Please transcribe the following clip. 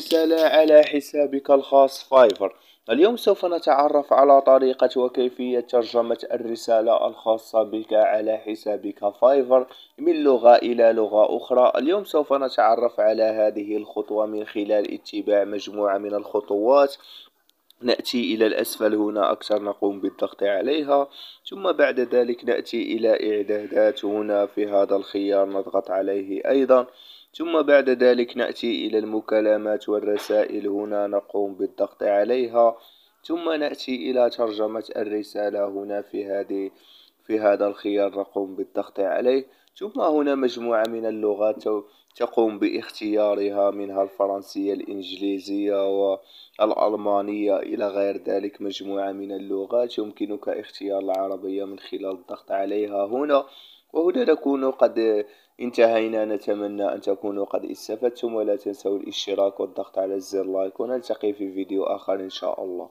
رسالة على حسابك الخاص فايفر اليوم سوف نتعرف على طريقة وكيفية ترجمة الرسالة الخاصة بك على حسابك فايفر من لغة إلى لغة أخرى اليوم سوف نتعرف على هذه الخطوة من خلال اتباع مجموعة من الخطوات نأتي إلى الأسفل هنا أكثر نقوم بالضغط عليها ثم بعد ذلك نأتي إلى إعدادات هنا في هذا الخيار نضغط عليه أيضا ثم بعد ذلك نأتي إلى المكالمات والرسائل هنا نقوم بالضغط عليها ثم نأتي إلى ترجمة الرسالة هنا في هذه في هذا الخيار نقوم بالضغط عليه ثم هنا مجموعة من اللغات تقوم باختيارها منها الفرنسية الإنجليزية والألمانية إلى غير ذلك مجموعة من اللغات يمكنك اختيار العربية من خلال الضغط عليها هنا وهنا نكون قد انتهينا نتمنى أن تكونوا قد استفدتم ولا تنسوا الاشتراك والضغط على زر لايك ونلتقي في فيديو آخر إن شاء الله